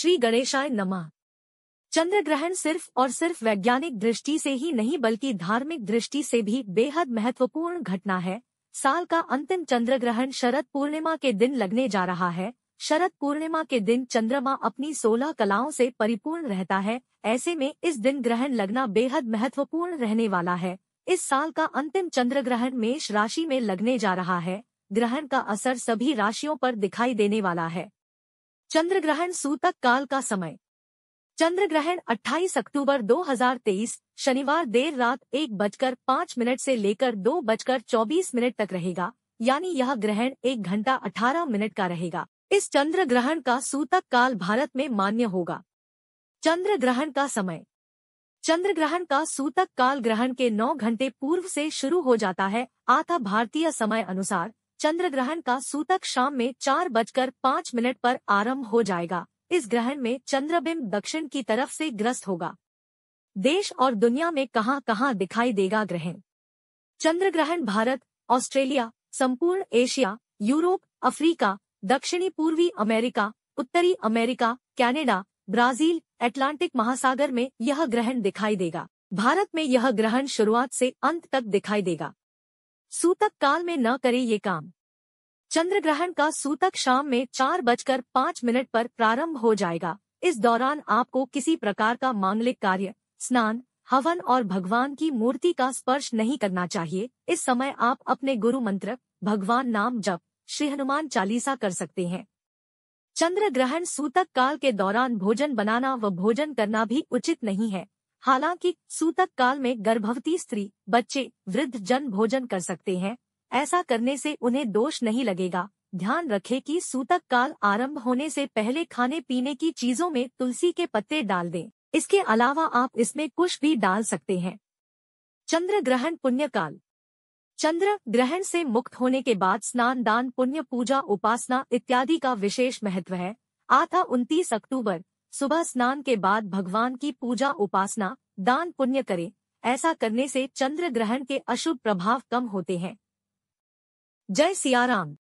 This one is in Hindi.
श्री गणेशाय नमा चंद्र ग्रहण सिर्फ और सिर्फ वैज्ञानिक दृष्टि से ही नहीं बल्कि धार्मिक दृष्टि से भी बेहद महत्वपूर्ण घटना है साल का अंतिम चंद्र ग्रहण शरद पूर्णिमा के दिन लगने जा रहा है शरद पूर्णिमा के दिन चंद्रमा अपनी सोलह कलाओं से परिपूर्ण रहता है ऐसे में इस दिन ग्रहण लगना बेहद महत्वपूर्ण रहने वाला है इस साल का अंतिम चंद्र ग्रहण मेष राशि में लगने जा रहा है ग्रहण का असर सभी राशियों पर दिखाई देने वाला है चंद्र ग्रहण सूतक काल का समय चंद्र ग्रहण 28 अक्टूबर 2023 शनिवार देर रात एक बजकर पाँच मिनट से लेकर दो बजकर चौबीस मिनट तक रहेगा यानी यह ग्रहण एक घंटा अठारह मिनट का रहेगा इस चंद्र ग्रहण का सूतक काल भारत में मान्य होगा चंद्र ग्रहण का समय चंद्र ग्रहण का सूतक काल ग्रहण के नौ घंटे पूर्व से शुरू हो जाता है आता भारतीय समय अनुसार चंद्र ग्रहण का सूतक शाम में चार बजकर पाँच मिनट पर आरंभ हो जाएगा इस ग्रहण में चंद्रबिंब दक्षिण की तरफ से ग्रस्त होगा देश और दुनिया में कहां कहां दिखाई देगा ग्रहण चंद्र ग्रहण भारत ऑस्ट्रेलिया संपूर्ण एशिया यूरोप अफ्रीका दक्षिणी पूर्वी अमेरिका उत्तरी अमेरिका कैनेडा ब्राजील अटलांटिक महासागर में यह ग्रहण दिखाई देगा भारत में यह ग्रहण शुरुआत से अंत तक दिखाई देगा सूतक काल में न करे ये काम चंद्र ग्रहण का सूतक शाम में चार बजकर पाँच मिनट पर प्रारंभ हो जाएगा इस दौरान आपको किसी प्रकार का मांगलिक कार्य स्नान हवन और भगवान की मूर्ति का स्पर्श नहीं करना चाहिए इस समय आप अपने गुरु मंत्र भगवान नाम जप श्री हनुमान चालीसा कर सकते हैं चंद्र ग्रहण सूतक काल के दौरान भोजन बनाना व भोजन करना भी उचित नहीं है हालांकि सूतक काल में गर्भवती स्त्री बच्चे वृद्ध जन भोजन कर सकते हैं ऐसा करने से उन्हें दोष नहीं लगेगा ध्यान रखें कि सूतक काल आरंभ होने से पहले खाने पीने की चीजों में तुलसी के पत्ते डाल दें इसके अलावा आप इसमें कुछ भी डाल सकते हैं चंद्र ग्रहण पुण्य काल चंद्र ग्रहण से मुक्त होने के बाद स्नान दान पुण्य पूजा उपासना इत्यादि का विशेष महत्व है आता उनतीस अक्टूबर सुबह स्नान के बाद भगवान की पूजा उपासना दान पुण्य करें ऐसा करने से चंद्र ग्रहण के अशुभ प्रभाव कम होते हैं जय सियाराम